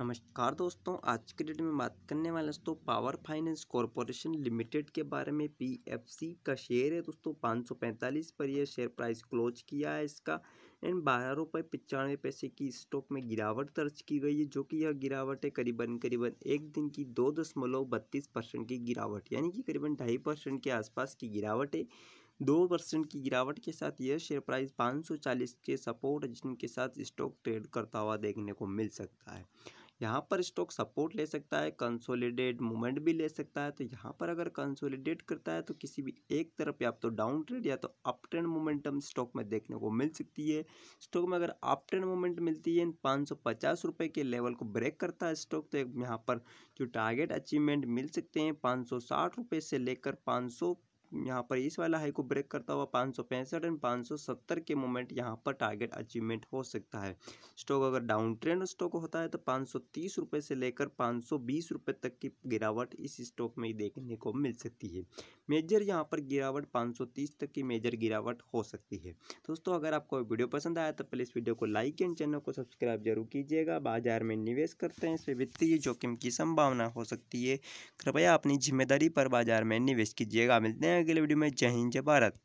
नमस्कार दोस्तों आज के डेट में बात करने वाले दोस्तों पावर फाइनेंस कॉरपोरेशन लिमिटेड के बारे में पीएफसी का शेयर है दोस्तों पाँच सौ पैंतालीस पर यह शेयर प्राइस क्लोज किया है इसका एंड बारह रुपये पचानवे पैसे की स्टॉक में गिरावट दर्ज की गई है जो कि यह गिरावट है करीबन करीबन एक दिन की दो दशमलव बत्तीस परसेंट की गिरावट यानी कि करीबन ढाई परसेंट के आसपास की गिरावट है दो परसेंट की गिरावट के साथ यह शेयर प्राइस पाँच सौ चालीस के सपोर्ट जिनके साथ स्टॉक ट्रेड करता हुआ देखने को मिल सकता है यहाँ पर स्टॉक सपोर्ट ले सकता है कंसोलिडेट मूवमेंट भी ले सकता है तो यहाँ पर अगर कंसोलिडेट करता है तो किसी भी एक तरफ या तो डाउन ट्रेड या तो अप ट्रेंड मोमेंटम स्टॉक में देखने को मिल सकती है स्टॉक में अगर अप ट्रेंड मोमेंट मिलती है पाँच सौ पचास रुपये के लेवल को ब्रेक करता है स्टॉक तो यहाँ पर जो टारगेट अचीवमेंट मिल सकते हैं पाँच सौ साठ रुपये से लेकर पाँच सौ यहाँ पर इस वाला हाई को ब्रेक करता हुआ पाँच सौ पैंसठ एंड पाँच सौ सत्तर के मोमेंट यहाँ पर टारगेट अचीवमेंट हो सकता है स्टॉक अगर डाउन ट्रेंड स्टॉक होता है तो पाँच सौ तीस रुपये से लेकर पाँच सौ बीस रुपये तक की गिरावट इस स्टॉक में देखने को मिल सकती है मेजर यहाँ पर गिरावट 530 तक की मेजर गिरावट हो सकती है दोस्तों अगर आपको वीडियो पसंद आया तो प्लीज़ वीडियो को लाइक एंड चैनल को सब्सक्राइब जरूर कीजिएगा बाजार में निवेश करते हैं इसमें वित्तीय जोखिम की संभावना हो सकती है कृपया अपनी जिम्मेदारी पर बाजार में निवेश कीजिएगा मिलते हैं अगले वीडियो में जय हिंद जय भारत